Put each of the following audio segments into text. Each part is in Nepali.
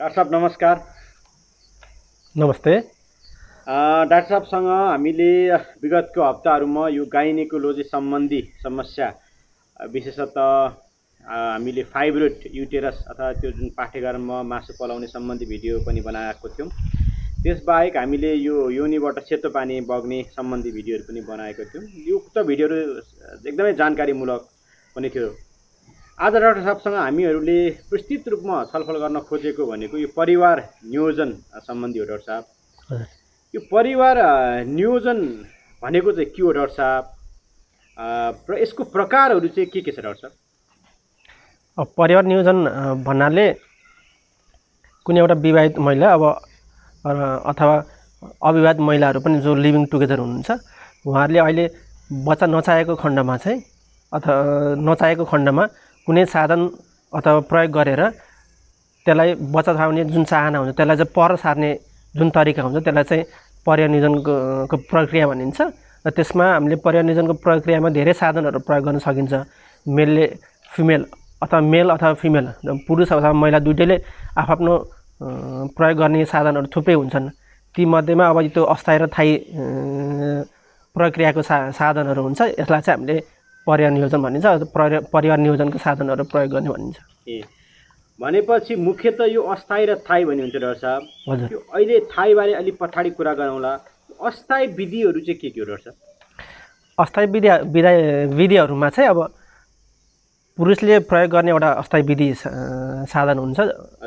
डाक्टर साहब नमस्कार नमस्ते डाक्टर साहबसँग हामीले विगतको हप्ताहरूमा यो गाइनेकोलोजी सम्बन्धी समस्या विशेषतः हामीले फाइब्रोइड युटेरस अथवा त्यो जुन पाठ्यक्रममा मासु पलाउने सम्बन्धी भिडियो पनि बनाएको थियौँ त्यसबाहेक हामीले यो योनिबाट सेतो पानी बग्ने सम्बन्धी भिडियोहरू पनि बनाएको थियौँ उक्त भिडियोहरू एकदमै जानकारीमूलक पनि थियो आज डाक्टर साहबसँग हामीहरूले विस्तृत रूपमा छलफल गर्न खोजेको भनेको यो परिवार नियोजन सम्बन्धी हो डाक्टर साहब यो परिवार नियोजन भनेको चाहिँ के हो डाक्टर साहब र यसको प्रकारहरू चाहिँ के के छ डाक्टर साहब परिवार नियोजन भन्नाले कुनै एउटा विवाहित महिला अब अथवा अविवाहित महिलाहरू पनि जो लिभिङ टुगेदर हुनुहुन्छ उहाँहरूले अहिले बच्चा नचाहेको खण्डमा चाहिँ अथवा नचाहेको खण्डमा कुनै साधन अथवा प्रयोग गरेर त्यसलाई बचाउने जुन चाहना हुन्छ त्यसलाई चाहिँ पर सार्ने जुन तरिका हुन्छ त्यसलाई चाहिँ पर्यानिजनको प्रक्रिया भनिन्छ र त्यसमा हामीले पर्यानिजनको प्रक्रियामा धेरै साधनहरू प्रयोग गर्न सकिन्छ मेलले फिमेल अथवा मेल अथवा फिमेल पुरुष अथवा महिला दुइटैले आफआफ्नो प्रयोग गर्ने साधनहरू थुप्रै हुन्छन् तीमध्येमा अब त्यो अस्थायी र थायी प्रक्रियाको सा साधनहरू हुन्छ यसलाई चाहिँ हामीले परिवार नियोजन भनिन्छ परिवार नियोजनको साधनहरू प्रयोग गर्ने भनिन्छ ए भनेपछि त यो अस्थायी र थाई भन्ने हुन्छ डाक्टर साहब हजुर यो अहिले थाईबारे अलिक पछाडि कुरा गरौँला अस्थायी विधिहरू चाहिँ के के हो डाक्टर साहब अस्थायी विधि विधा विधिहरूमा चाहिँ अब पुरुषले प्रयोग गर्ने एउटा अस्थायी विधि साधन हुन्छ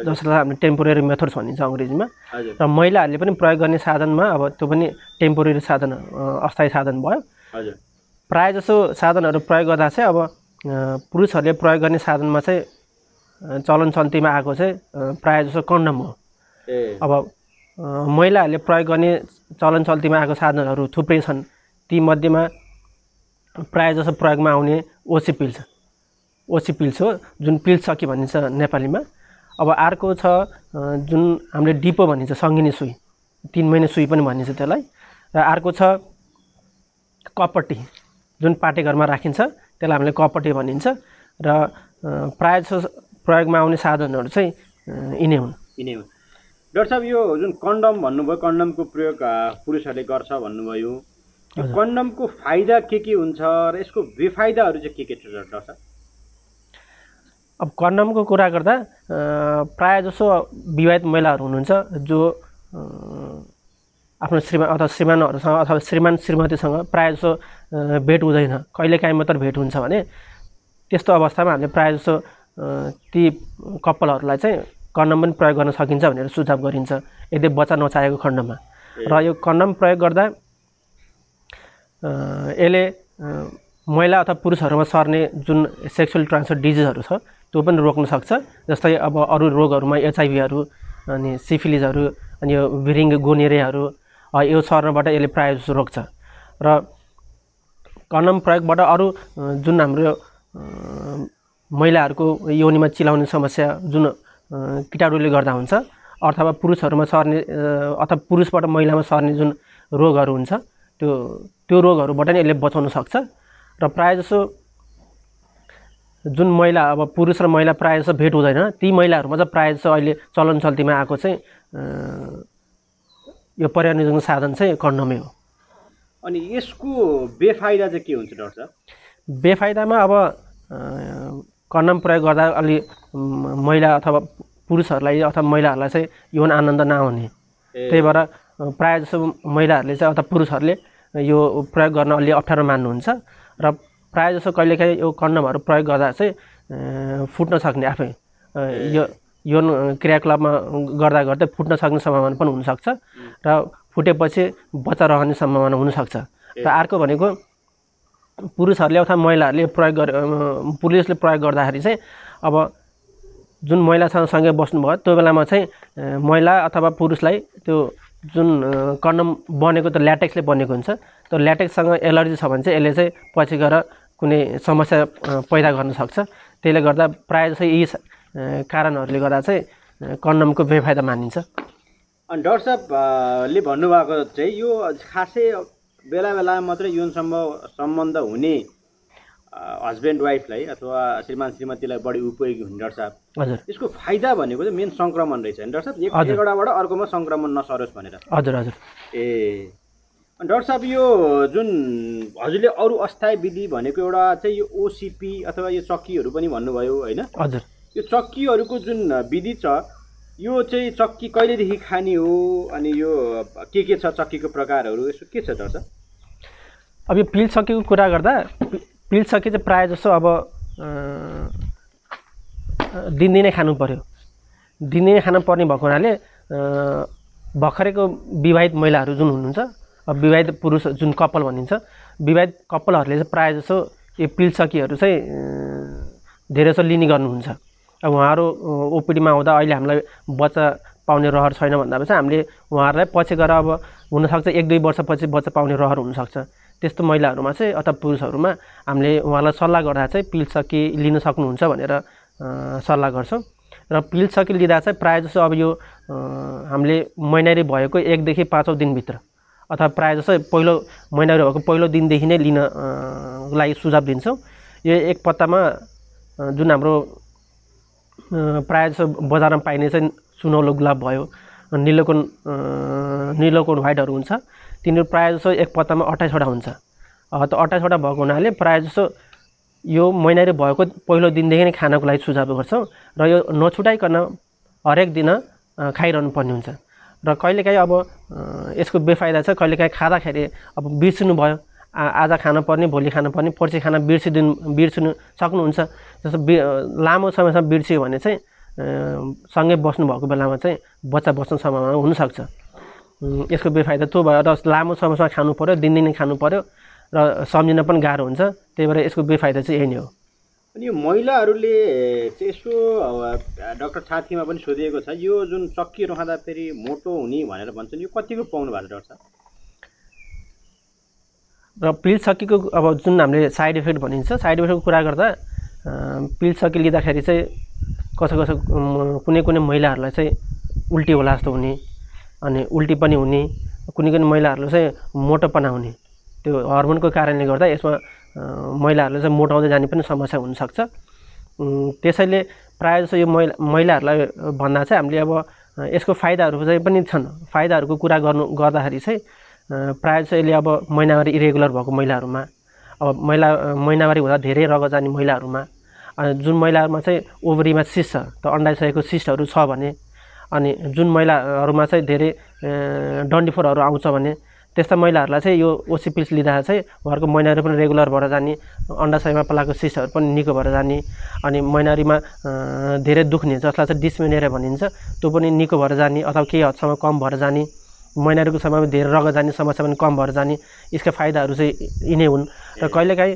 जसलाई हामीले टेम्पोरेरी मेथड्स भनिन्छ अङ्ग्रेजीमा र महिलाहरूले पनि प्रयोग गर्ने साधनमा अब त्यो पनि टेम्पोरेरी साधन अस्थायी साधन भयो प्रायःजसो साधनहरू प्रयोग गर्दा चाहिँ अब पुरुषहरूले प्रयोग गर्ने साधनमा चाहिँ चलन चल्तीमा आएको चाहिँ जसो कन्डम हो अब महिलाहरूले प्रयोग गर्ने चलन चल्तीमा आएको साधनहरू थुप्रै छन् तीमध्येमा जसो प्रयोगमा आउने ओसी पिल्स ओसी पिल्स हो जुन पिल्स कि भनिन्छ नेपालीमा अब अर्को छ जुन हामीले डिपो भनिन्छ सङ्गिनी सुई तिन महिना सुई पनि भनिन्छ त्यसलाई र अर्को छ कपट्टी जुन पाटेघरमा राखिन्छ त्यसलाई हामीले कपटे भनिन्छ र प्राय जसो प्रयोगमा आउने साधनहरू चाहिँ यिनै हुन् यिनै हुन् डाक्टर साहब यो जुन कन्डम भन्नुभयो कन्डमको प्रयोग पुरुषहरूले गर्छ भन्नुभयो कन्डमको फाइदा के के हुन्छ र यसको बेफाइदाहरू चाहिँ के के छ डाक्टर साहब अब कन्डमको कुरा गर्दा प्रायः जसो विवाहित महिलाहरू हुनुहुन्छ जो आफ्नो श्रीमान अथवा श्रीमानहरूसँग अथवा श्रीमान श्रीमतीसँग प्रायः जसो भेट हुँदैन कहिलेकाहीँ मात्र भेट हुन्छ भने त्यस्तो अवस्थामा हामीले प्रायः जसो ती कपालहरूलाई चाहिँ कन्डम पनि प्रयोग गर्न सकिन्छ भनेर सुझाव गरिन्छ यदि बच्चा नचाहेको खण्डमा र यो कन्डम प्रयोग गर्दा यसले महिला अथवा पुरुषहरूमा सर्ने जुन सेक्सुअल ट्रान्सफर डिजिजहरू छ त्यो पनि रोक्न सक्छ जस्तै अब अरू रोगहरूमा एचआइभीहरू अनि सिफिलिजहरू अनि यो भिरिङ गोनेरियाहरू यो सर्नबाट यसले प्रायः जस्तो रोक्छ र कन्डम प्रयोगबाट अरू जुन हाम्रो महिलाहरूको योनिमा चिलाउने समस्या जुन किटाणुले गर्दा हुन्छ अथवा पुरुषहरूमा सर्ने अथवा पुरुषबाट महिलामा सर्ने जुन रोगहरू हुन्छ त्यो त्यो रोगहरूबाट नै यसले बचाउन सक्छ र जसो जुन महिला अब पुरुष र महिला प्रायः जसो भेट हुँदैन ती महिलाहरूमा चाहिँ प्रायः जसो अहिले चलन चल्तीमा आएको चाहिँ यो पर्यावरण साधन चाहिँ कन्डमै हो अनि यसको बेफाइदा चाहिँ के हुन्छ डक्टर बेफाइदामा अब कन्डम प्रयोग गर्दा अलि महिला अथवा पुरुषहरूलाई अथवा महिलाहरूलाई चाहिँ यौन आनन्द नहुने त्यही भएर प्रायः जसो महिलाहरूले चाहिँ अथवा पुरुषहरूले यो प्रयोग गर्न अलि अप्ठ्यारो मान्नुहुन्छ र प्रायः जसो कहिलेकाहीँ यो कन्डमहरू प्रयोग गर्दा चाहिँ फुट्न सक्ने आफै यो यौन क्रियाकलापमा गर्दा गर्दै फुट्न सक्ने सम्भावना पनि हुनसक्छ र फुटेपछि बच्चा रहने सम्भावना हुनसक्छ र अर्को भनेको पुरुषहरूले अथवा महिलाहरूले प्रयोग गरे पुरुषले प्रयोग गर्दाखेरि चाहिँ अब जुन महिलासँग सँगै बस्नुभयो त्यो बेलामा चाहिँ महिला अथवा पुरुषलाई त्यो जुन कन्डम बनेको त ल्याटेक्सले बनेको हुन्छ त्यो ल्याटेक्ससँग एलर्जी छ भने चाहिँ यसले चाहिँ पछि गएर कुनै समस्या पैदा गर्न सक्छ त्यसले गर्दा प्रायः जसो यी कारणहरूले गर्दा चाहिँ कन्डमको बेफाइदा मानिन्छ अनि डक्टर साहबले भन्नुभएको चाहिँ यो खासै बेला बेलामा मात्रै यौन सम्भव सम्बन्ध हुने हस्बेन्ड वाइफलाई अथवा श्रीमान श्रीमतीलाई बढी उपयोगी हुने डक्टर साहब हजुर यसको फाइदा भनेको चाहिँ मेन सङ्क्रमण रहेछ डक्टर डाक्टर साहब एउटाबाट अर्कोमा सङ्क्रमण नसरोस् भनेर हजुर हजुर ए डक्टर साहब यो जुन हजुरले अरू अस्थायी विधि भनेको एउटा चाहिँ यो ओसिपी अथवा यो चक्कीहरू पनि भन्नुभयो होइन हजुर त्यो चक्कीहरूको जुन विधि छ यो चाहिँ चक्की कहिलेदेखि खाने हो अनि यो के के छ चक्कीको प्रकारहरू यसो के छ दर्शक अब यो पिल चक्कीको कुरा गर्दा पिल चक्की चाहिँ प्रायः जसो अब दिनदिनै खानु पर्यो दिनदिनै खानु पर्ने भएको हुनाले भर्खरैको विवाहित महिलाहरू जुन हुनुहुन्छ अब विवाहित पुरुष जुन कपाल भनिन्छ विवाहित कपालहरूले चाहिँ प्रायः जसो यो पिल चाहिँ धेरै जसो लिने गर्नुहुन्छ अब उहाँहरू ओपिडीमा आउँदा अहिले हामीलाई बच्चा पाउने रहर छैन भन्दा चाहिँ हामीले उहाँहरूलाई पछि गएर अब हुनसक्छ एक दुई वर्षपछि बच्चा पाउने रहर हुनसक्छ त्यस्तो महिलाहरूमा चाहिँ अथवा पुरुषहरूमा हामीले उहाँलाई सल्लाह गर्दा चाहिँ पिल सकी लिन सक्नुहुन्छ भनेर सल्लाह गर्छौँ र पिल सकी लिँदा चाहिँ प्रायः जसो अब यो हामीले महिनारी भएको एकदेखि पाँचौँ दिनभित्र अथवा प्रायः जसो पहिलो महिनारी भएको पहिलो दिनदेखि नै लिन लागि सुझाव दिन्छौँ यो एक पत्तामा जुन हाम्रो प्रायः जसो बजारमा पाइने चाहिँ सुनौलो गुलाब भयो निलोकोन निलोकोन व्हाइटहरू हुन्छ तिनीहरू प्रायः जसो एक पत्तामा अट्ठाइसवटा हुन्छ त अट्ठाइसवटा भएको हुनाले प्रायः जसो यो महिनाहरू भएको पहिलो दिनदेखि नै खानको लागि सुझाव गर्छौँ र यो नछुटाइकन हरेक दिन खाइरहनु पर्ने हुन्छ र कहिलेकाहीँ अब यसको बेफाइदा छ कहिलेकाहीँ खाँदाखेरि अब बिर्सिनु भयो आज खानुपर्ने भोलि खानुपर्ने पर्सि खान बिर्सिदिनु बिर्सिनु सक्नुहुन्छ जस्तो बि लामो समयसम्म बिर्सियो भने चाहिँ सँगै बस्नुभएको बेलामा चाहिँ बच्चा बस्नु समयमा हुनसक्छ यसको बेफाइदा त्यो भएर लामो समयसम्म खानु पऱ्यो दिनदिनै खानु पऱ्यो र सम्झिन पनि गाह्रो हुन्छ त्यही भएर यसको बेफाइदा चाहिँ यही नै हो अनि यो महिलाहरूले चाहिँ यसो डाक्टर छाथीमा पनि सोधिएको छ यो जुन चक्की फेरि मोटो हुने भनेर भन्छन् यो कतिको पाउनु भएको छ डाक्टर र पिल सकेको अब जुन हामीले साइड इफेक्ट भनिन्छ साइड इफेक्टको कुरा गर्दा पिल सकी लिँदाखेरि चाहिँ कसै कसो कुनै कुनै महिलाहरूलाई चाहिँ उल्टी होला जस्तो हुने अनि उल्टी पनि हुने कुनै कुनै महिलाहरूलाई चाहिँ मोटोपना हुने त्यो हर्मोनको कारणले गर्दा यसमा महिलाहरूले चाहिँ मोटाउँदै जाने पनि समस्या हुनसक्छ त्यसैले प्रायः जसो यो महिला महिलाहरूलाई भन्दा चाहिँ हामीले अब यसको फाइदाहरू चाहिँ पनि छन् फाइदाहरूको कुरा गर्नु गर्दाखेरि चाहिँ प्रायः चाहिँ अहिले अब महिनावारी इरेगुलर भएको महिलाहरूमा अब महिला महिनावारी हुँदा धेरै रगत जाने महिलाहरूमा अनि जुन महिलाहरूमा चाहिँ ओभरीमा सिस्ट छ त अन्डाइसकेको सिस्टहरू छ भने अनि जुन महिलाहरूमा चाहिँ धेरै डन्डीफोरहरू आउँछ भने त्यस्ता महिलाहरूलाई चाहिँ यो ओसिपिस लिँदा चाहिँ उहाँहरूको महिनाहरू पनि रेगुलर भएर जाने अन्डाशयमा पलाएको सिस्टहरू पनि निको भएर जाने अनि महिनावारीमा धेरै दुख्ने जसलाई चाहिँ डिसमेनेरिया भनिन्छ त्यो पनि निको भएर जाने अथवा केही हदसम्म कम भएर जाने महिनाहरूको समयमा धेरै रगत जाने समस्या पनि कम भएर जाने यसका फाइदाहरू चाहिँ यिनै हुन् र कहिलेकाहीँ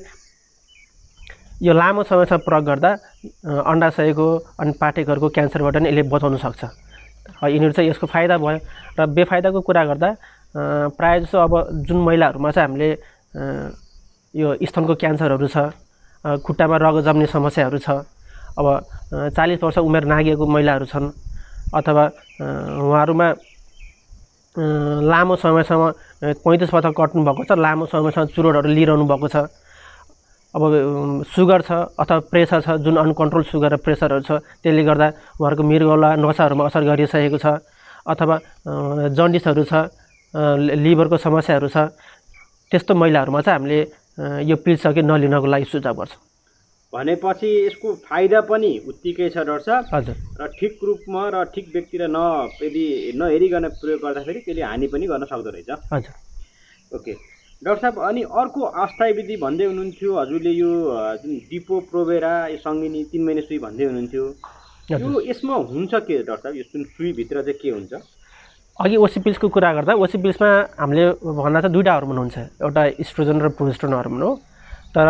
यो लामो समयसम्म प्रयोग गर्दा अन्डाशयको अनि पाठेकहरूको क्यान्सरबाट नै यसले बचाउन सक्छ यिनीहरू चाहिँ यसको फाइदा भयो र बेफाइदाको कुरा गर्दा प्रायः जसो अब जुन महिलाहरूमा चाहिँ हामीले यो स्तनको क्यान्सरहरू छ खुट्टामा रग जम्ने समस्याहरू छ अब चालिस वर्ष उमेर नागिएको महिलाहरू छन् अथवा उहाँहरूमा लामो समयसम्म पैँतिस पत्ता कट्नुभएको छ लामो समयसम्म चुरोटहरू लिइरहनु भएको छ अब सुगर छ अथवा प्रेसर छ जुन अनकन्ट्रोल सुगर र प्रेसरहरू छ त्यसले गर्दा उहाँहरूको मृगौला नसाहरूमा असर गरिसकेको छ अथवा जन्डिसहरू छ लिभरको समस्याहरू छ त्यस्तो महिलाहरूमा चाहिँ हामीले यो पिल नलिनको लागि सुझाव गर्छौँ भनेपछि यसको फाइदा पनि उत्तिकै छ डर हजुर र ठिक रूपमा र ठिक व्यक्तिले न यदि नहेरिकन प्रयोग गर्दाखेरि त्यसले हानि पनि गर्न सक्दो रहेछ हजुर ओके डक्टर साहब अनि अर्को अस्थायी विधि भन्दै हुनुहुन्थ्यो हजुरले यो जुन डिपो प्रोभेरा यो सङ्गिनी तिन महिने सुई भन्दै हुनुहुन्थ्यो यो यसमा हुन्छ के डक्टर साहब यो जुन सुईभित्र चाहिँ के हुन्छ अघि ओसिपिल्सको कुरा गर्दा ओसिपिल्समा हामीले भन्दा चाहिँ दुईवटा हर्मोन हुन्छ एउटा स्ट्रोजन र प्रोजेस्ट्रोन हर्मोन हो तर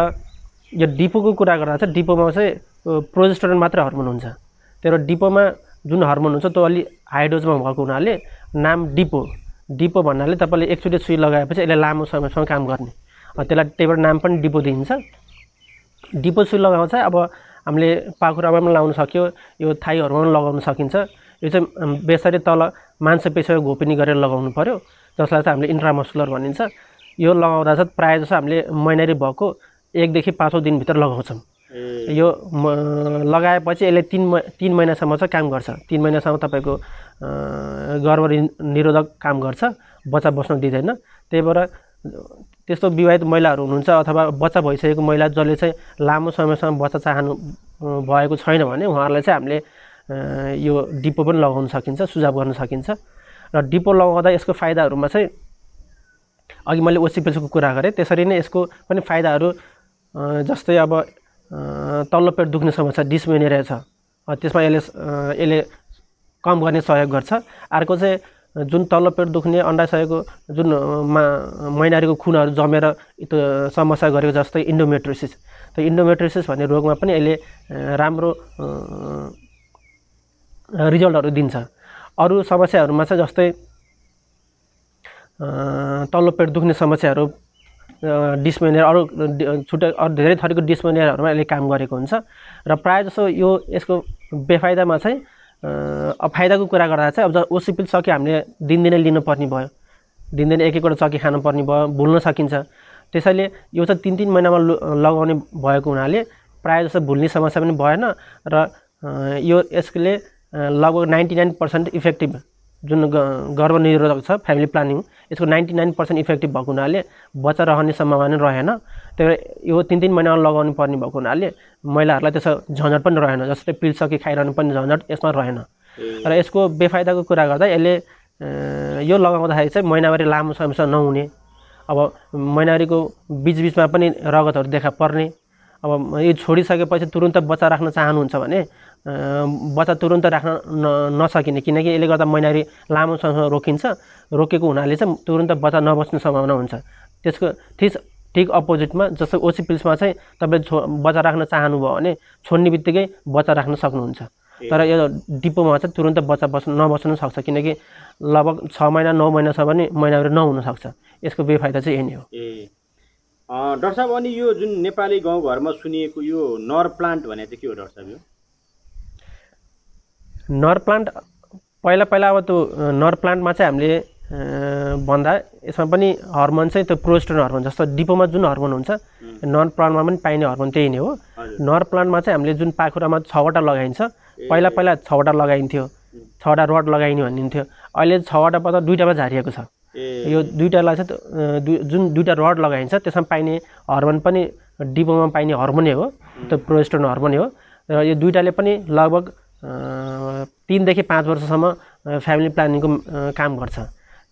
यो डिपोको कुरा गर्दा चाहिँ डिपोमा चाहिँ प्रोजेस्टोरेन मात्र हर्मोन हुन्छ तर डिपोमा जुन हर्मोन हुन्छ त्यो अलि हाइड्रोजमा भएको हुनाले नाम डिपो डिपो भन्नाले तपाईँले एकचोटि सुई लगाएपछि यसले लामो समयसम्म काम गर्ने त्यसलाई त्यहीबाट नाम पनि डिपो दिइन्छ डिपो सुई लगाउँछ अब हामीले पाखुरामा पनि लाउन सक्यो यो थाई हर्मोन लगाउन सकिन्छ यो चाहिँ बेसरी तल मांसपेशीमा घोपिनी गरेर लगाउनु पऱ्यो जसलाई चाहिँ हामीले इन्ट्रामस्कुलर भनिन्छ यो लगाउँदा चाहिँ प्रायः जसो हामीले मैनारी भएको एकदेखि पाँचौँ दिनभित्र लगाउँछौँ यो लगाएपछि यसले तिन महिना तिन महिनासम्म चाहिँ काम गर्छ तिन महिनासम्म तपाईँको गर्भ निरोधक काम गर्छ बच्चा बस्न दिँदैन त्यही भएर त्यस्तो विवाहित महिलाहरू हुनुहुन्छ अथवा बच्चा भइसकेको महिला जसले चाहिँ लामो समयसम्म बच्चा चाहनु भएको छैन भने उहाँहरूलाई चाहिँ हामीले यो डिपो पनि लगाउन सकिन्छ सुझाव गर्न सकिन्छ र डिपो लगाउँदा यसको फाइदाहरूमा चाहिँ अघि मैले ओसीपेसोको कुरा गरेँ त्यसरी नै यसको पनि फाइदाहरू जस्तै अब तल्लो पेट दुख्ने समस्या डिसमेनेरिया छ त्यसमा यसले यसले कम गर्ने सहयोग गर्छ अर्को चाहिँ जुन तल्लो पेट दुख्ने अन्डाशयको जुन मा महिनारीको खुनहरू जमेर त्यो समस्या गरेको जस्तै इन्डोमेट्रोसिस त इन्डोमेट्रोसिस भन्ने रोगमा पनि यसले राम्रो रिजल्टहरू दिन्छ अरू समस्याहरूमा चाहिँ जस्तै तल्लो पेट दुख्ने समस्याहरू डिसमेनियर अरू छुट्टै अरू धेरै थरीको डिसमेनियरहरूमा यसले काम गरेको हुन्छ र प्रायः जसो यो यसको बेफाइदामा चाहिँ फाइदाको कुरा गर्दा चाहिँ अब ओसिपिल चकी हामीले दिनदिनै लिनुपर्ने भयो दिनदिनै एक एकवटा चकी खानुपर्ने भयो भुल्न सकिन्छ त्यसैले यो चाहिँ तिन तिन महिनामा लगाउने भएको हुनाले प्रायः जसो भुल्ने समस्या पनि भएन र यो यसले लगभग नाइन्टी नाइन पर्सेन्ट इफेक्टिभ जुन गर्भनिरोधक छ फ्यामिली प्लानिङ यसको नाइन्टी नाइन पर्सेन्ट इफेक्टिभ भएको हुनाले बच्चा रहने सम्भावना रहेन त्यही भएर यो तिन तिन महिनामा लगाउनु पर्ने भएको हुनाले महिलाहरूलाई त्यसो झन्झट पनि रहेन जस्तै पिल कि खाइरहनु पनि झन्झट यसमा रहेन र यसको बेफाइदाको कुरा गर्दा यसले यो लगाउँदाखेरि चाहिँ महिनावारी लामो समयसम्म नहुने अब महिनावारीको बिचबिचमा पनि रगतहरू देखा पर्ने अब यो छोडिसकेपछि तुरुन्त बच्चा राख्न चाहनुहुन्छ भने बच्चा तुरन्त राख्न न नसकिने किनकि यसले गर्दा महिनावारी लामो समय रोकिन्छ रोकेको हुनाले चाहिँ तुरन्त बच्चा नबस्ने सम्भावना हुन्छ त्यसको ठिक ठिक अपोजिटमा जस्तो ओसी पिल्समा चाहिँ तपाईँले छो बच्चा राख्न चाहनुभयो भने छोड्ने बित्तिकै बच्चा राख्न सक्नुहुन्छ तर यो डिपोमा चाहिँ तुरन्त बच्चा बस् नबस्नु सक्छ किनकि लगभग छ महिना नौ महिनासम्म पनि भने महिनाहरू नहुनसक्छ यसको बेफाइदा चाहिँ यही नै हो डक्टर साहब अनि यो जुन नेपाली गाउँघरमा सुनिएको यो नर प्लान्ट भने चाहिँ के हो डक्टर साहब यो नर प्लान्ट पहिला पहिला अब त्यो नर प्लान्टमा चाहिँ हामीले भन्दा यसमा पनि हर्मोन चाहिँ त्यो प्रोस्टोन हर्मोन जस्तो डिपोमा जुन हर्मोन हुन्छ नर प्लान्टमा पनि पाइने हर्मोन त्यही नै हो नर प्लान्टमा चाहिँ हामीले जुन पाखुरामा छवटा लगाइन्छ पहिला पहिला छवटा लगाइन्थ्यो छवटा रड लगाइने भनिन्थ्यो अहिले छवटा पत्ता दुइटामा झारिएको छ यो दुइटालाई चाहिँ जुन दुइटा रड लगाइन्छ त्यसमा पाइने हर्मोन पनि डिपोमा पाइने हर्मोनै हो त्यो प्रोस्टोन हर्मोनै हो र यो दुइटाले पनि लगभग तिनदेखि पाँच वर्षसम्म फ्यामिली प्लानिङको काम गर्छ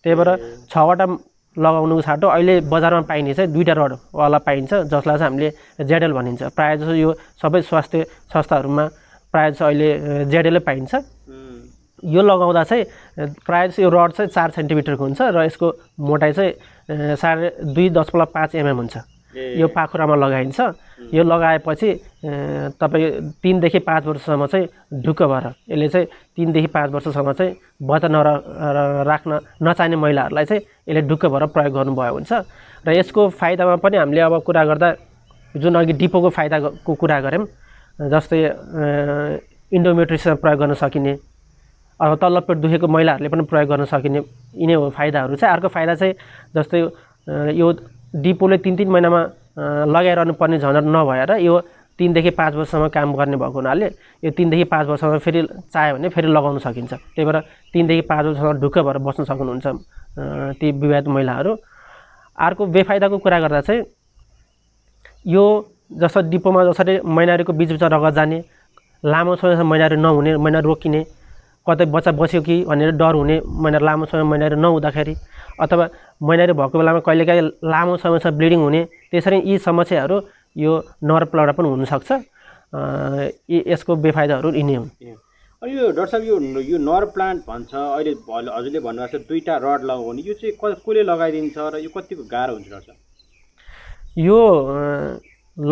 त्यही भएर छवटा लगाउनुको साटो अहिले बजारमा पाइने चाहिँ दुईवटा रडवाला पाइन्छ जसलाई चाहिँ हामीले जेडल भनिन्छ प्रायः जसो यो सबै स्वास्थ्य संस्थाहरूमा प्रायः जसो अहिले जेडेलै पाइन्छ यो लगाउँदा चाहिँ प्रायः जस्तो यो रड चाहिँ चार सेन्टिमिटरको हुन्छ र यसको मोटाइ चाहिँ साढे दुई दशमलव पाँच एमएम हुन्छ यो पाखुरामा लगाइन्छ यो लगाएपछि तपाईँ तिनदेखि पाँच वर्षसम्म चाहिँ ढुक्क भएर यसले चाहिँ तिनदेखि पाँच वर्षसम्म चाहिँ बच्चा नर राख्न नचाहिने महिलाहरूलाई चाहिँ यसले ढुक्क भएर प्रयोग गर्नुभयो हुन्छ र यसको फाइदामा पनि हामीले अब कुरा गर्दा जुन अघि डिपोको फाइदाको कुरा गऱ्यौँ जस्तै इन्डोमेट्रिसमा प्रयोग गर्न सकिने अब तल्लो पेट दुखेको महिलाहरूले पनि प्रयोग गर्न सकिने यिनै हो फाइदाहरू चाहिँ अर्को फाइदा चाहिँ जस्तै यो डिपोले तिन तिन महिनामा लगाइरहनु पर्ने झन्झट नभएर यो तिनदेखि पाँच वर्षसम्म काम गर्ने भएको हुनाले यो तिनदेखि पाँच वर्षसम्म फेरि चाह्यो भने फेरि लगाउन सकिन्छ त्यही भएर तिनदेखि पाँच वर्षसम्म ढुक्क भएर बस्न सक्नुहुन्छ ती विवाहित महिलाहरू अर्को बेफाइदाको कुरा गर्दा चाहिँ यो जस्तो डिपोमा जसरी महिनाहरूको बिचबिचमा रगत जाने लामो समयसम्म महिनाहरू नहुने महिना रोकिने कतै बच्चा बस्यो कि भनेर डर हुने महिनाहरू लामो समय महिनाहरू नहुँदाखेरि अथवा महिनाहरू भएको बेलामा कहिलेकाहीँ लामो समयसम्म ब्लिडिङ हुने त्यसरी यी समस्याहरू यो नरपलडा पनि हुनसक्छ यसको बेफाइदाहरू यिनै हुन् अनि यो डक्टर साहब यो यो नर प्लान्ट भन्छ अहिले हजुरले भन्नुभएको छ दुईवटा रड लगाउने यो चाहिँ क कसले लगाइदिन्छ र यो कतिको गाह्रो हुन्छ डक्टर यो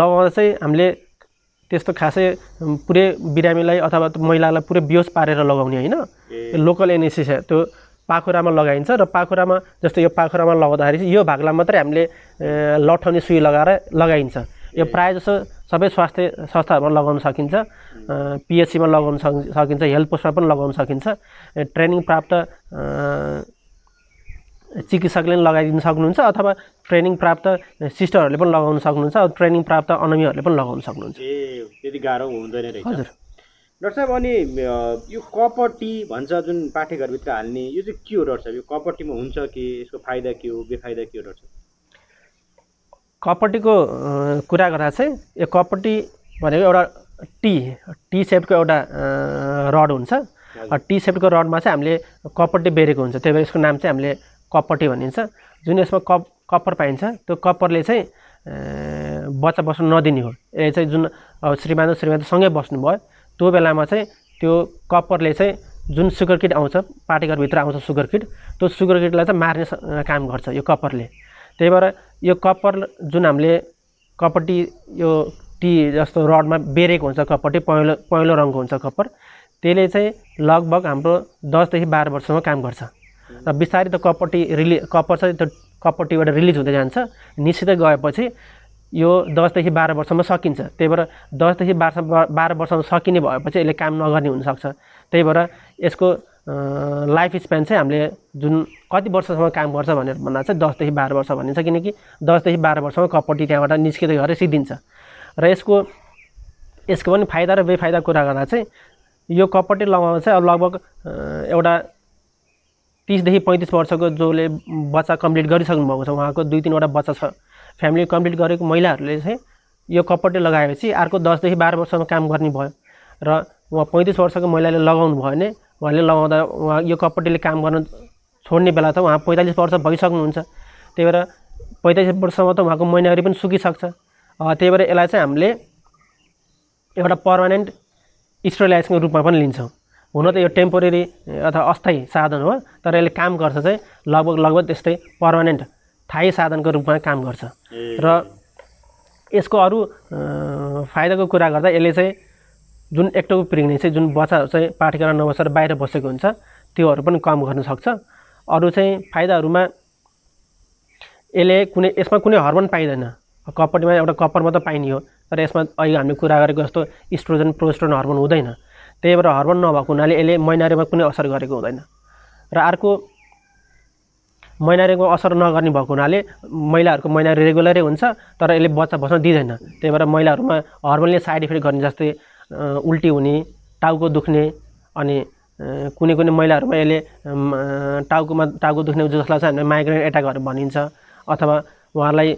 लगाउँदा चाहिँ हामीले त्यस्तो खासै पुरै बिरामीलाई अथवा महिलालाई पुरै बियोस पारेर लगाउने होइन लोकल एनएसएस त्यो पाखुरामा लगाइन्छ र पाखुरामा जस्तो यो पाखुरामा लगाउँदाखेरि चाहिँ यो भागलाई मात्रै हामीले लठाउने सुई लगाएर लगाइन्छ यो प्रायः जसो सबै स्वास्थ्य संस्थाहरूमा लगाउन सकिन्छ पिएचसीमा लगाउन सकिन्छ हेल्थ पोस्टमा पनि लगाउन सकिन्छ ट्रेनिङ प्राप्त चिकित्सकले पनि लगाइदिन सक्नुहुन्छ अथवा ट्रेनिङ प्राप्त सिस्टरहरूले पनि लगाउन सक्नुहुन्छ ट्रेनिङ प्राप्त अनमीहरूले पनि लगाउन सक्नुहुन्छ ए त्यति गाह्रो हुँदैन रहेछ हजुर डाक्टर साहब अनि यो कपर भन्छ जुन पाठ्यघरभित्र हाल्ने यो चाहिँ के हो डाक्टर साहब यो कपर हुन्छ कि यसको फाइदा के हो बेफाइदा के हो डाक्टर साहब कपट्टीको कुरा गर्दा चाहिँ यो कपट्टी भनेको एउटा टी टी सेपको एउटा रड हुन्छ टी सेपको रडमा चाहिँ हामीले कपटी बेरेको हुन्छ त्यही भएर यसको नाम चाहिँ हामीले कपटे भनिन्छ जुन यसमा कप कपर पाइन्छ त्यो कप्परले चाहिँ बच्चा बस्नु नदिने हो यसले चाहिँ जुन श्रीमान् श्रीमान्त सँगै बस्नुभयो त्यो बेलामा चाहिँ त्यो कपरले चाहिँ जुन सुगर किट आउँछ घरभित्र आउँछ सुगर किट त्यो सुगर किटलाई चाहिँ मार्ने काम गर्छ यो कप्परले त्यही भएर यो कप्पर जुन हामीले कपट्टी यो टी जस्तो रडमा बेरेको हुन्छ कपट्टी पहेँलो पहेँलो रङको हुन्छ कप्पर त्यसले चाहिँ लगभग हाम्रो दसदेखि बाह्र वर्षसम्म काम गर्छ र बिस्तारै त्यो कपट्टि रिलि कपर चाहिँ त्यो कपट्टिबाट रिलिज हुँदै जान्छ निस्किँदै गएपछि यो दसदेखि बाह्र वर्षमा सकिन्छ त्यही भएर दसदेखि बाह्र बाह्र वर्षमा सकिने भएपछि यसले काम नगर्ने हुनसक्छ त्यही भएर यसको लाइफ स्पेन चाहिँ हामीले जुन कति वर्षसम्म काम गर्छ भनेर भन्दा चाहिँ दसदेखि बाह्र वर्ष भनिन्छ किनकि दसदेखि बाह्र वर्षमा कपट्टि त्यहाँबाट निस्किँदै गएर सिद्धिन्छ र यसको यसको पनि फाइदा र बेफाइदा कुरा गर्दा चाहिँ यो कपट्टि लगाउँदा चाहिँ अब लगभग एउटा तिसदेखि पैँतिस वर्षको जसले बच्चा कम्प्लिट गरिसक्नु भएको छ उहाँको दुई तिनवटा बच्चा छ फ्यामिली कम्प्लिट गरेको महिलाहरूले चाहिँ यो कपटे लगाएपछि अर्को दसदेखि बाह्र वर्षमा काम गर्ने भयो र उहाँ पैँतिस वर्षको महिलाले लगाउनु भयो भने उहाँले लगाउँदा उहाँ यो कपटेले काम गर्न छोड्ने बेला त उहाँ पैँतालिस वर्ष भइसक्नुहुन्छ त्यही भएर पैँतालिस वर्षमा त उहाँको महिनावारी पनि सुकिसक्छ त्यही भएर यसलाई चाहिँ हामीले एउटा पर्मानेन्ट स्टरलाइजको रूपमा पनि लिन्छौँ हुन त यो टेम्पोरेरी अथवा अस्थायी साधन हो तर यसले काम गर्छ चाहिँ लगभग लगभग त्यस्तै पर्मानेन्ट थायी साधनको रूपमा काम गर्छ र यसको अरू फाइदाको कुरा गर्दा यसले चाहिँ जुन एक्टोको चाहिँ जुन बच्चाहरू चाहिँ पाठ्यक्रम नबसेर बाहिर बसेको हुन्छ त्योहरू पनि कम गर्न सक्छ अरू चाहिँ फाइदाहरूमा यसले कुनै यसमा कुनै हर्मोन पाइँदैन कपडीमा एउटा कपर मात्र पाइने हो तर यसमा अहिले हामीले कुरा गरेको जस्तो स्ट्रोजन प्रोस्ट्रोन हर्मोन हुँदैन त्यही भएर हर्मोन नभएको हुनाले यसले महिनारीमा कुनै असर गरेको हुँदैन र अर्को महिनारेको असर नगर्ने भएको हुनाले महिलाहरूको महिनारे रेगुलरै हुन्छ तर यसले बच्चा बस्न दिँदैन त्यही भएर महिलाहरूमा हर्मोनले साइड इफेक्ट गर्ने जस्तै उल्टी हुने टाउको दुख्ने अनि कुनै कुनै महिलाहरूमा यसले टाउकोमा टाउको दुख्ने जसलाई चाहिँ हामीले माइग्रेन एट्याकहरू भनिन्छ अथवा उहाँलाई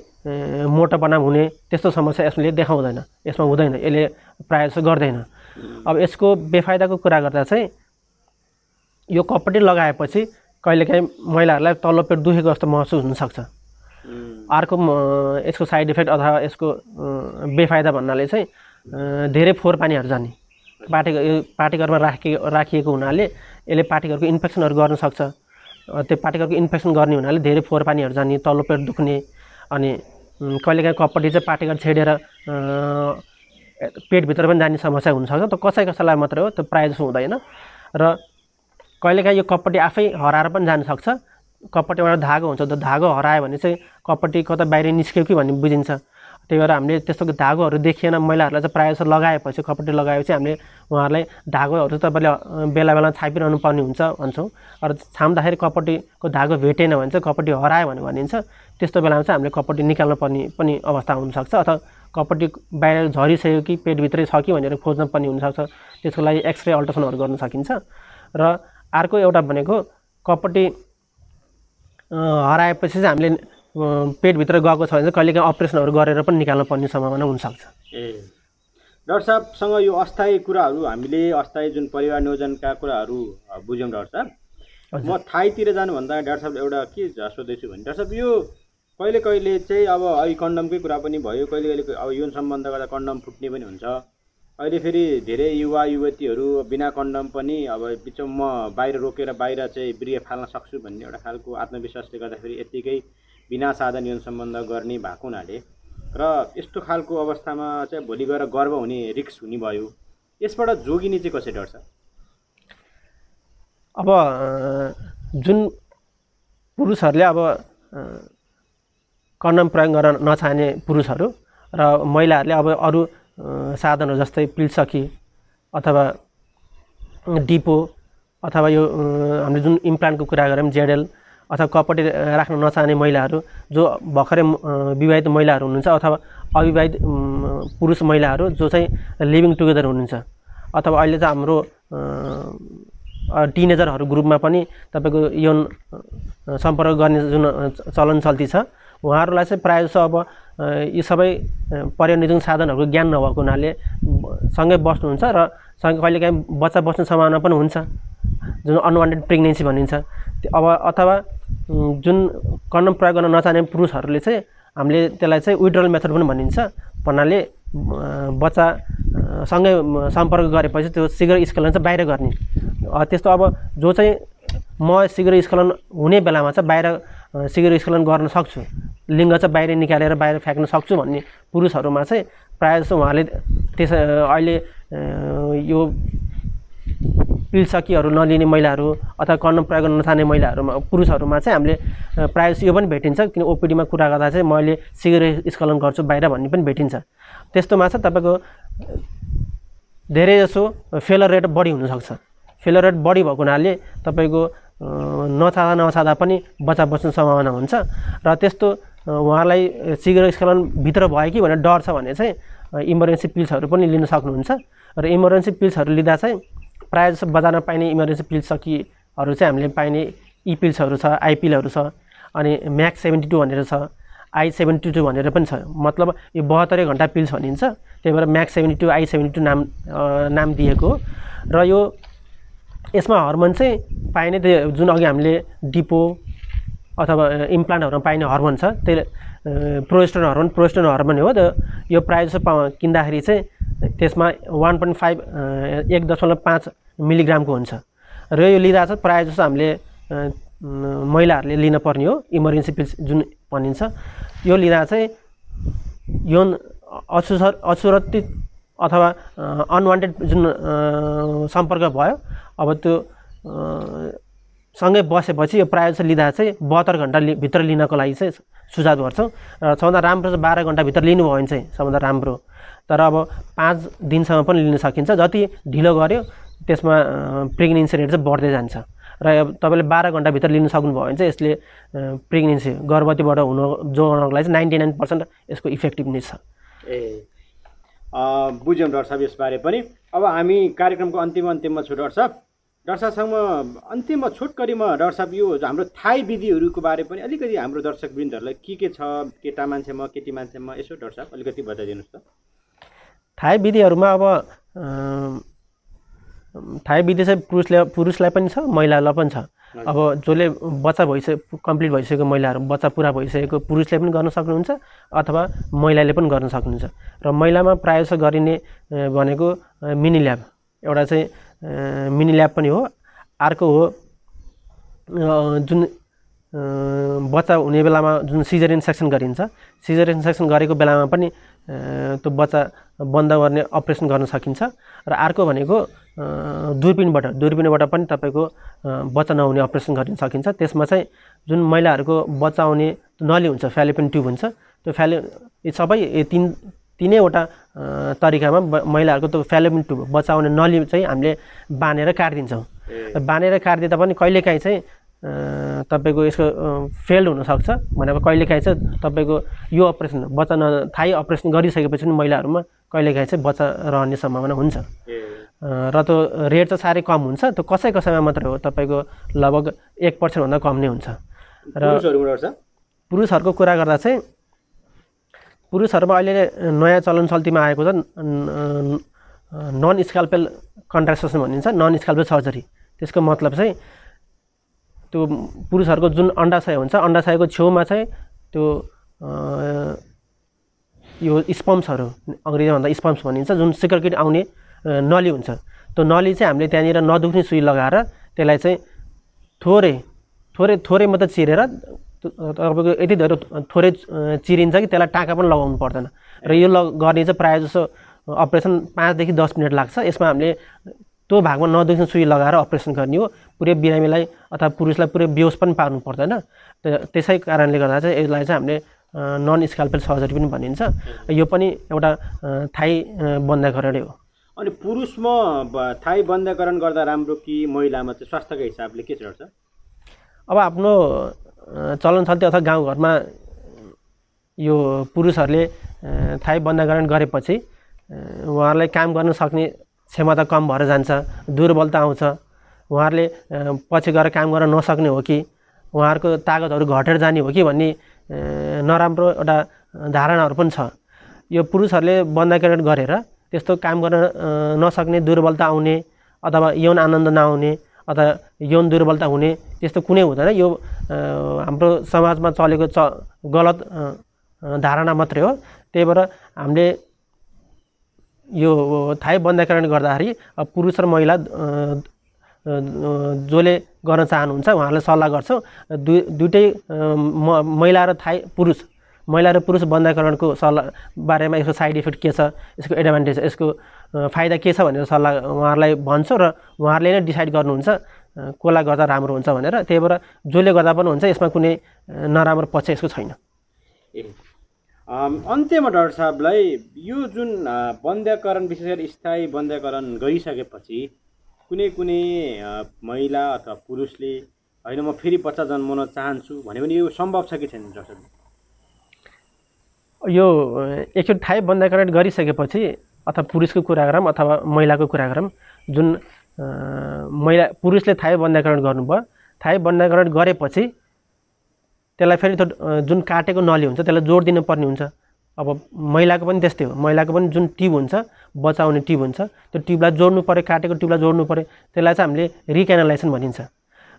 मोटोपनाम हुने त्यस्तो समस्या यसले देखाउँदैन यसमा हुँदैन यसले प्रायः जस्तो गर्दैन अब यसको बेफाइदाको कुरा गर्दा चाहिँ यो कपडी लगाएपछि कहिलेकाहीँ महिलाहरूलाई तल्लो पेट दुखेको जस्तो महसुस हुनसक्छ अर्को यसको साइड इफेक्ट अथवा यसको बेफाइदा भन्नाले चाहिँ धेरै फोहोर पानीहरू जाने पार्टी पार्टीघरमा राखिएको राखिएको हुनाले यसले पार्टीघरको इन्फेक्सनहरू गर्न सक्छ त्यो पार्टीघरको इन्फेक्सन गर्ने हुनाले धेरै फोहोर पानीहरू जाने तल्लो पेट दुख्ने अनि कहिलेकाहीँ कपडी चाहिँ पार्टीघर छेडेर पेटभित्र पनि जाने समस्या हुनसक्छ त कसै कसैलाई मात्रै हो त्यो प्रायः जसो हुँदैन र कहिलेकाहीँ यो कपट्टि आफै हराएर पनि जानुसक्छ कपट्टि एउटा धागो हुन्छ त्यो धागो हरायो भने चाहिँ कपट्टि कता बाहिर निस्क्यो कि भन्ने बुझिन्छ त्यही भएर हामीले त्यस्तो धागोहरू देखिएन महिलाहरूलाई चाहिँ प्रायः जस्तो लगाएपछि कपट्टि लगाएपछि हामीले उहाँहरूलाई धागोहरू तपाईँले बेला बेला छापिरहनु पर्ने हुन्छ भन्छौँ र छाम्दाखेरि कपट्टिको धागो भेटेन भने चाहिँ कपट्टि हरायो भने भनिन्छ त्यस्तो बेलामा चाहिँ हामीले कपट्टि निकाल्नु पर्ने पनि अवस्था हुनसक्छ अथवा कपट्टि बाहिर झरिसक्यो कि पेटभित्रै छ कि भनेर खोज्न पनि हुनसक्छ त्यसको लागि एक्सरे अल्ट्रासाउन्डहरू गर्न सकिन्छ र अर्को एउटा भनेको कपट्टि हराएपछि चाहिँ हामीले पेटभित्र गएको छ भने चाहिँ कहिलेकाहीँ अपरेसनहरू गरेर पनि निकाल्नु पर्ने सम्भावना हुनसक्छ ए डाक्टर साहबसँग यो अस्थायी कुराहरू हामीले अस्थायी जुन परिवार नियोजनका कुराहरू बुझ्यौँ डाक्टर साहब म थाईतिर जानुभन्दा डाक्टर साहब एउटा के सोध्दैछु भने डाक्टर साहब यो कहिले कहिले चाहिँ अब अहिले कन्डमकै कुरा पनि भयो कहिले कहिले अब यौन सम्बन्ध गर्दा कन्डम फुट्ने पनि हुन्छ अहिले फेरि धेरै युवा युवतीहरू बिना कन्डम पनि अब बिचमा म बाहिर रोकेर बाहिर चाहिँ बिर्य फाल्न सक्छु भन्ने एउटा खालको आत्मविश्वासले गर्दाखेरि यत्तिकै बिना साधन यौन सम्बन्ध गर्ने भएको हुनाले र यस्तो खालको अवस्थामा चाहिँ भोलि गएर गर्व हुने रिक्स हुने भयो यसबाट जोगिने चाहिँ कसरी डर्छ अब जुन पुरुषहरूले अब कन्डम प्रयोग गर्न नचाहने पुरुषहरू र महिलाहरूले अब अरू साधनहरू जस्तै पिल्सकी अथवा डिपो अथवा यो हामीले जुन इम्प्लान्टको कुरा गऱ्यौँ जेडेल अथवा कपटी राख्न नचाहने महिलाहरू जो भर्खरै विवाहित महिलाहरू हुनुहुन्छ अथवा अविवाहित पुरुष महिलाहरू जो चाहिँ लिभिङ टुगेदर हुनुहुन्छ अथवा अहिले त हाम्रो टिनेजरहरू ग्रुपमा पनि तपाईँको यौन सम्पर्क गर्ने जुन चलन चल्ती छ उहाँहरूलाई चाहिँ प्रायः जसो अब यी सबै पर्यनिजन साधनहरूको ज्ञान नभएको हुनाले सँगै बस्नुहुन्छ र सँगै कहिलेकाहीँ बच्चा बस्ने सम्भावना पनि हुन्छ जुन अनवान्टेड प्रेग्नेन्सी भनिन्छ अब अथवा जुन कन्डम प्रयोग गर्न नचाहने पुरुषहरूले चाहिँ हामीले त्यसलाई चाहिँ विड्रल मेथड पनि भनिन्छ भन्नाले बच्चा सँगै सम्पर्क गरेपछि त्यो शीघ्र स्खलन चाहिँ बाहिर गर्ने त्यस्तो अब जो चाहिँ म शीघ्र स्खलन हुने बेलामा चाहिँ बाहिर शीघ्र स्खलन गर्न सक्छु लिङ्ग चाहिँ बाहिर निकालेर बाहिर फ्याँक्न सक्छु भन्ने पुरुषहरूमा चाहिँ प्रायः जस्तो उहाँले त्यस अहिले यो पिल्सकीहरू नलिने महिलाहरू अथवा कन्डम प्रयोग गर्न नचाहने महिलाहरूमा पुरुषहरूमा चाहिँ हामीले प्रायः यो पनि भेटिन्छ किन ओपिडीमा कुरा गर्दा चाहिँ मैले सिगरेट स्खलन गर्छु बाहिर भन्ने पनि भेटिन्छ त्यस्तोमा चाहिँ तपाईँको धेरैजसो फेलर रेट बढी हुनसक्छ फेलर रेट बढी भएको हुनाले तपाईँको नचाहँदा नचाहँदा पनि बच्चा बस्ने सम्भावना हुन्छ र त्यस्तो उहाँलाई सिगर भित्र भयो कि भनेर डर छ भने चाहिँ इमर्जेन्सी पिल्सहरू पनि लिन सक्नुहुन्छ र इमर्जेन्सी पिल्सहरू लिँदा चाहिँ प्रायः जस्तो बजारमा पाइने इमर्जेन्सी पिल्स सकीहरू चाहिँ हामीले पाइने ई पिल्सहरू छ आइपिलहरू छ अनि म्याक्स सेभेन्टी टू भनेर छ आई सेभेन्टी टू भनेर पनि छ मतलब यो बहत्तरै घन्टा पिल्स भनिन्छ त्यही भएर max seventy two I seventy two नाम नाम दिएको हो र यो यसमा हर्मोन चाहिँ पाइने त्यो जुन अघि हामीले डिपो अथवा इम्प्लान्टहरूमा पाइने हर्मोन छ त्यसले प्रोस्टोन हर्मोन प्रोस्टोन हर्मोन हो त यो प्रायः जसो पा किन्दाखेरि चाहिँ त्यसमा वान पोइन्ट फाइभ एक दशमलव पाँच मिलिग्रामको हुन्छ र यो लिँदा चाहिँ प्रायः जसो हामीले महिलाहरूले लिन पर्ने हो इमर्जेन्सी पिल्स जुन भनिन्छ यो लिँदा चाहिँ यौन असुर असुरक्षित अथवा अनवान्टेड जुन सम्पर्क भयो अब त्यो सँगै बसेपछि यो चाहिँ लिँदा चाहिँ बहत्तर घन्टा भित्र लिनको लागि चाहिँ सुझाव गर्छौँ र सबभन्दा राम्रो चाहिँ बाह्र घन्टाभित्र लिनुभयो भने चाहिँ सबभन्दा राम्रो तर अब पाँच दिनसम्म पनि लिन सकिन्छ जति ढिलो गऱ्यो त्यसमा प्रेग्नेन्सी रेट चाहिँ बढ्दै जान्छ र अब तपाईँले बाह्र घन्टाभित्र लिन सक्नुभयो भने चाहिँ यसले प्रेग्नेन्सी गर्भवतीबाट हुन जोगाउनको लागि चाहिँ नाइन्टी नाइन पर्सेन्ट यसको इफेक्टिभनेस छ ए बुझ्यौँ डक्टर साहब यसबारे पनि अब हामी कार्यक्रमको अन्तिम अन्तिममा छु डक्टर साहब साहबसँग अन्तिममा छोटकरीमा डाक्टर साहब यो हाम्रो थाई विधिहरूको बारे पनि अलिकति हाम्रो दर्शकवृन्दहरूलाई के के छ केटा मान्छेमा केटी मान्छेमा यसो डाक्टर साहब अलिकति बताइदिनुहोस् त थाई विधिहरूमा अब थाई विधि चाहिँ पुरुषले पुरुषलाई पनि छ महिलालाई पनि छ अब जसले बच्चा भइसक्यो कम्प्लिट भइसकेको महिलाहरू बच्चा पुरा भइसकेको पुरुषले पनि गर्न सक्नुहुन्छ अथवा महिलाले पनि गर्न सक्नुहुन्छ र महिलामा प्रायः गरिने भनेको मिनी ल्याब एउटा चाहिँ मिनी ल्याब पनि हो अर्को हो जुन बच्चा हुने बेलामा जुन सिजर सेक्सन गरिन्छ सिजर सेक्सन गरेको बेलामा पनि त्यो बच्चा बन्द गर्ने अपरेसन गर्न सकिन्छ र अर्को भनेको दुर्पिनबाट दुर्पिनबाट पनि तपाईँको बच्चा नहुने अपरेसन गर्न सकिन्छ त्यसमा चाहिँ जुन महिलाहरूको बच्चा आउने नली हुन्छ फ्यालिपिन ट्युब हुन्छ त्यो फ्यालि सबै तिन तिनैवटा तरिकामा महिलाहरूको त्यो फ्यालोमिन टुब बचाउने नली चाहिँ हामीले बाँधेर काटिदिन्छौँ बाँधेर काटिदिँदा पनि कहिलेकाहीँ चाहिँ तपाईँको यसको फेल्ड हुनसक्छ भनेको कहिलेकाहीँ चाहिँ तपाईँको यो अपरेसन बच्चा न थाहै अपरेसन गरिसकेपछि पनि महिलाहरूमा कहिलेकाहीँ चाहिँ बच्चा रहने सम्भावना हुन्छ र त्यो रेट चाहिँ साह्रै कम हुन्छ त्यो कसै कसैमा मात्र हो तपाईँको लगभग एक पर्सेन्टभन्दा कम नै हुन्छ र पुरुषहरूको कुरा गर्दा चाहिँ पुरुषहरूमा अहिले नयाँ चलन चल्तीमा आएको छ नन स्काल्पेल कन्ट्रासेसन भनिन्छ नन स्काल्पेल सर्जरी त्यसको मतलब चाहिँ त्यो पुरुषहरूको जुन अन्डाशय हुन्छ अन्डाशयको छेउमा चाहिँ त्यो यो स्पम्सहरू अङ्ग्रेजी भन्दा स्पम्स भनिन्छ जुन सिकरकिट आउने नली हुन्छ त्यो नली चाहिँ हामीले त्यहाँनिर नदुख्ने सुई लगाएर त्यसलाई चाहिँ थोरै थोरै थोरै मात्रै चिरेर तपाईँको यति धेरै थोरै चिरिन्छ कि त्यसलाई टाँका पनि लगाउनु पर्दैन र यो लग गर्ने चाहिँ प्रायः जसो अपरेसन पाँचदेखि दस मिनट लाग्छ यसमा हामीले त्यो भागमा नदेखि सुई लगाएर अपरेसन गर्ने हो पुरै बिरामीलाई अथवा पुरुषलाई पुरै बेहोस पनि पार्नु पर्दैन त्यसै कारणले गर्दा चाहिँ यसलाई चाहिँ हामीले नन स्काल्पेल सर्जरी पनि भनिन्छ यो पनि एउटा थाई बन्दाकरणै हो अनि पुरुषमा थाई बन्दाकरण गर्दा राम्रो कि महिलामा चाहिँ स्वास्थ्यको हिसाबले के छ अब आफ्नो चलन चल्थ्यो अथवा गाउँघरमा यो पुरुषहरूले थाई बन्दाकरण गरेपछि उहाँहरूलाई काम गर्न सक्ने क्षमता कम भएर जान्छ दुर्बलता आउँछ उहाँहरूले पछि गएर काम गर्न नसक्ने हो कि उहाँहरूको तागतहरू घटेर जाने हो कि भन्ने नराम्रो एउटा धारणाहरू पनि छ यो पुरुषहरूले बन्दाकरण गरेर त्यस्तो काम गर्न नसक्ने दुर्बलता आउने अथवा यौन आनन्द नआउने अथवा यौन दुर्बलता हुने त्यस्तो कुनै हुँदैन यो हाम्रो समाजमा चलेको च गलत धारणा मात्रै हो त्यही भएर हामीले यो थाय बन्दाकरण गर्दाखेरि पुरुष र महिला जसले गर्न चाहनुहुन्छ उहाँहरूलाई सल्लाह गर्छौँ दुई दुइटै महिला र थाय पुरुष महिला र पुरुष बन्दाकरणको सल्लाह बारेमा यसको साइड इफेक्ट के छ यसको एडभान्टेज यसको फाइदा के छ भनेर सल्लाह उहाँहरूलाई भन्छु र उहाँहरूले नै डिसाइड गर्नुहुन्छ कसलाई गर्दा राम्रो हुन्छ भनेर त्यही भएर जसले गर्दा पनि हुन्छ यसमा कुनै नराम्रो पक्ष यसको छैन अन्त्यमा डाक्टर साहबलाई यो जुन बन्ध्याकरण विशेष गरी स्थायी बन्ध्याकरण गरिसकेपछि कुनै कुनै महिला अथवा पुरुषले होइन म फेरि बच्चा जन्माउन चाहन्छु भने पनि यो सम्भव छ कि छैन डाक्टर यो एकचोटि थाहै बन्ध्याकरण गरिसकेपछि अथवा पुरुषको कुरा गरौँ अथवा महिलाको कुरा गरौँ जुन महिला पुरुषले थाहै बन्ध्याकरण गर्नुभयो थाहै बन्ध्याकरण गरेपछि त्यसलाई फेरि जुन काटेको नली हुन्छ त्यसलाई जोड दिनुपर्ने हुन्छ अब महिलाको पनि त्यस्तै हो महिलाको पनि जुन ट्युब हुन्छ बचाउने ट्युब हुन्छ त्यो ट्युबलाई जोड्नु पऱ्यो काटेको ट्युबलाई जोड्नु पऱ्यो त्यसलाई चाहिँ हामीले रिक्यानालाइजेसन भनिन्छ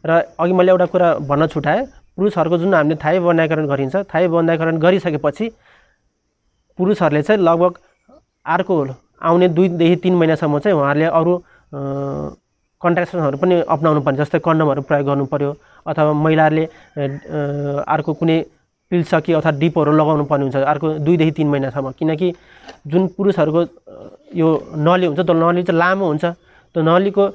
र अघि मैले एउटा कुरा भन्न छुट्याएँ पुरुषहरूको जुन हामीले थाहै बन्ध्याकरण गरिन्छ थाहै बन्ध्याकरण गरिसकेपछि पुरुषहरूले चाहिँ लगभग अर्को आउने दुईदेखि तिन महिनासम्म चाहिँ उहाँहरूले अरू कन्ट्रेक्सनहरू पनि अप्नाउनु पर्ने जस्तै कन्डमहरू प्रयोग गर्नु पऱ्यो अथवा महिलाहरूले अर्को कुनै पिल्स कि अथवा डिपहरू लगाउनु पर्ने हुन्छ अर्को दुईदेखि तिन महिनासम्म किनकि जुन पुरुषहरूको यो नली हुन्छ त्यो नली चाहिँ लामो हुन्छ त्यो नलीको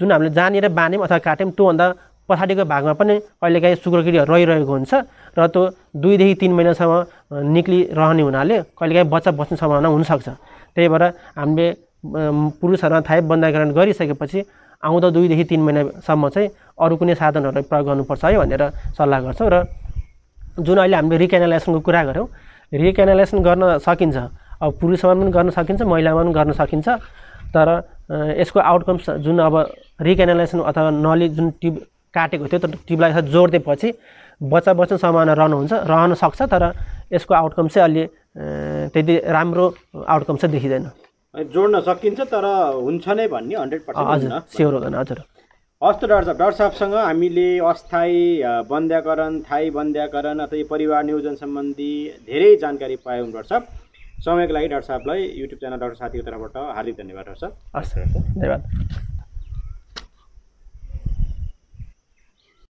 जुन हामीले जानेर बाँध्यौँ अथवा काट्यौँ त्योभन्दा पछाडिको भागमा पनि कहिलेकाहीँ शुक्रक्रिया रहिरहेको हुन्छ र त्यो दुईदेखि तिन महिनासम्म निक्लिरहने हुनाले कहिलेकाहीँ बच्चा बस्ने सम्भावना हुनसक्छ त्यही भएर हामीले पुरुषहरूमा थाइप बन्दाकरण गरिसकेपछि आउँदो दुईदेखि तिन महिनासम्म चाहिँ अरू कुनै साधनहरू प्रयोग गर्नुपर्छ है भनेर सल्लाह गर्छौँ र जुन अहिले हामीले रिकेनालाइसनको कुरा गऱ्यौँ रिकेनालाइसन गर्न सकिन्छ अब पुरुषमा पनि गर्न सकिन्छ महिलामा पनि गर्न सकिन्छ तर यसको आउटकम्स जुन अब रिकेनालाइसन अथवा नली जुन ट्युब काटेको थियो तर ट्युबलाई जोडिदिएपछि बच्चा बच्चा रहनु रहनुहुन्छ रहन सक्छ तर यसको आउटकम चाहिँ अलि त्यति राम्रो आउटकम चाहिँ देखिँदैन जोड्न सकिन्छ तर हुन्छ नै भन्ने हन्ड्रेड पर्सेन्ट हजुर स्योर हुँदैन हजुर हस् त डाक्टर साहब डाक्टर साहबसँग हामीले अस्थायी बन्द्याकरण थायी बन्द्याकरण अथवा परिवार नियोजन सम्बन्धी धेरै जानकारी पायौँ डाक्टर साहब समयको लागि डाक्टर साहबलाई युट्युब च्यानल डाक्टर साथीको तर्फबाट हार्दिक धन्यवाद डाक्टर साहब हस् धन्यवाद